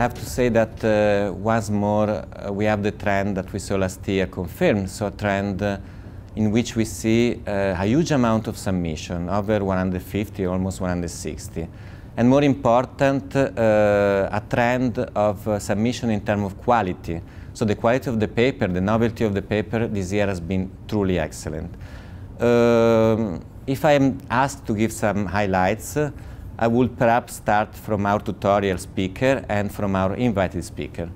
I have to say that uh, once more uh, we have the trend that we saw last year confirmed, so a trend uh, in which we see uh, a huge amount of submission, over 150, almost 160. And more important, uh, a trend of uh, submission in terms of quality. So the quality of the paper, the novelty of the paper this year has been truly excellent. Um, if I am asked to give some highlights, I will perhaps start from our tutorial speaker and from our invited speaker.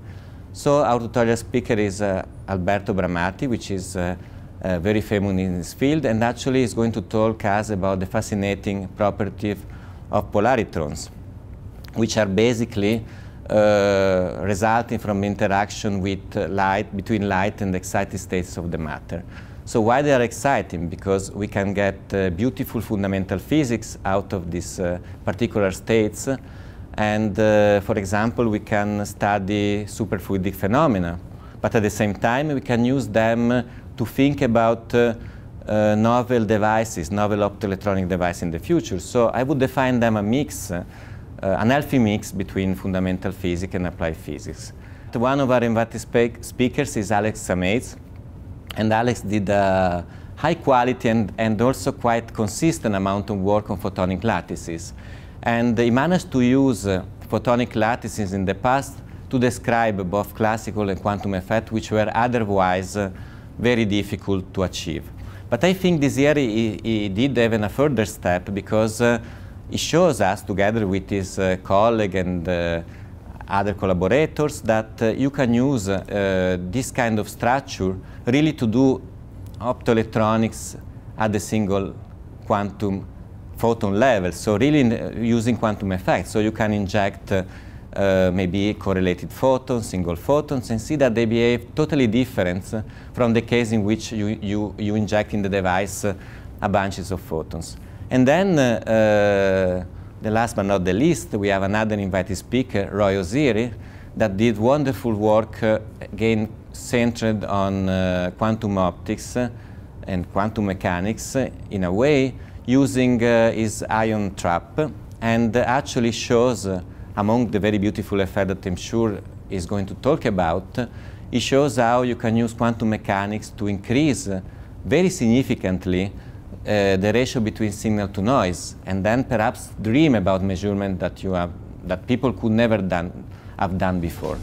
So our tutorial speaker is uh, Alberto Bramati, which is uh, uh, very famous in this field, and actually is going to talk us about the fascinating properties of polaritrons, which are basically uh, resulting from interaction with uh, light, between light and excited states of the matter. So why they are exciting? Because we can get uh, beautiful fundamental physics out of these uh, particular states. And uh, for example, we can study superfluidic phenomena. But at the same time, we can use them to think about uh, uh, novel devices, novel optoelectronic devices in the future. So I would define them a mix, uh, an healthy mix between fundamental physics and applied physics. One of our invited speakers is Alex Samates, and Alex did a high quality and, and also quite consistent amount of work on photonic lattices. And he managed to use uh, photonic lattices in the past to describe both classical and quantum effects, which were otherwise uh, very difficult to achieve. But I think this year he, he did even a further step because uh, he shows us, together with his uh, colleague and uh, other collaborators, that uh, you can use uh, this kind of structure really to do optoelectronics at the single quantum photon level, so really uh, using quantum effects. So you can inject uh, uh, maybe correlated photons, single photons, and see that they behave totally different from the case in which you, you, you inject in the device uh, a bunches of photons. And then the last but not the least, we have another invited speaker, Roy O'Siri, that did wonderful work, uh, again centered on uh, quantum optics uh, and quantum mechanics uh, in a way, using uh, his ion trap, and actually shows, among the very beautiful effect that I'm sure is going to talk about, He shows how you can use quantum mechanics to increase very significantly uh, the ratio between signal to noise and then perhaps dream about measurement that you have that people could never done, have done before.